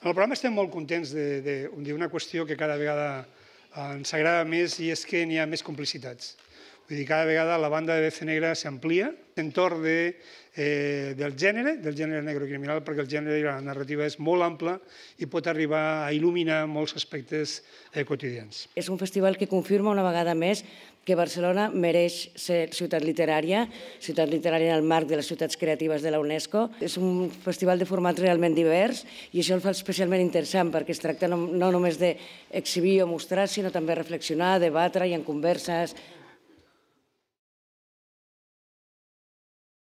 En el programa estem molt contents d'una qüestió que cada vegada eh, ens agrada més i és que n'hi ha més complicitats. Vull dir, cada vegada la banda de BC Negra s'amplia entorn de, eh, del gènere, del gènere negrocriminal, perquè el gènere i la narrativa és molt ampla i pot arribar a il·luminar molts aspectes eh, quotidians. És un festival que confirma una vegada més que Barcelona mereix ser ciutat literària, ciutat literària en el marc de les ciutats creatives de la UNESCO. És un festival de format realment divers i això el fa especialment interessant perquè es tracta no, no només d'exhibir o mostrar, sinó també reflexionar, debatre i en converses